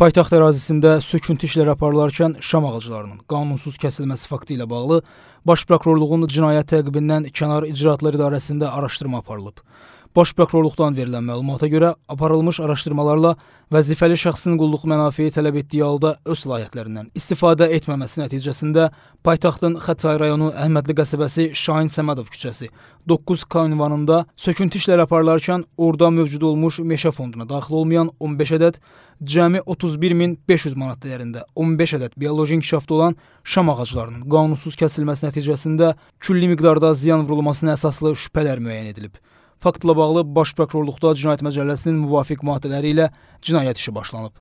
Paytaxt ərazisində söküntü işləri aparılarkən şam ağaclarının qanunsuz kəsilməsi faktı ilə bağlı Baş Prokurorluğun Cinayət Təqibindən Kənar İcraatlar İdarəsində araşdırma aparılıb. Baş prokurorluqdan verilən məlumata görə aparılmış araşdırmalarla vəzifəli şəxsin qulluq mənafeyi tələb etdiyi halda öz səlahiyyətlərindən istifadə etməməsi nəticəsində paytaxtın Xətai rayonu Əhmədli qəsəbəsi Şahin Səmədov küçəsi 9K ünvanında söküntü işləri aparılarkən orada mövcud olmuş meşə fonduna daxil olmayan 15 ədəd cəmi 31500 manat dəyərində 15 ədəd bioloji inkişafda olan şam ağaclarının qanunsuz kəsilməsi nəticəsində külli miqdarda ziyan vurulmasına əsaslı şübhələr müəyyən edilib. Faktla bağlı Baş Prokurorluqda Cinayət Məcəlləsinin müvafiq maddələri ilə cinayət işi başlanıb.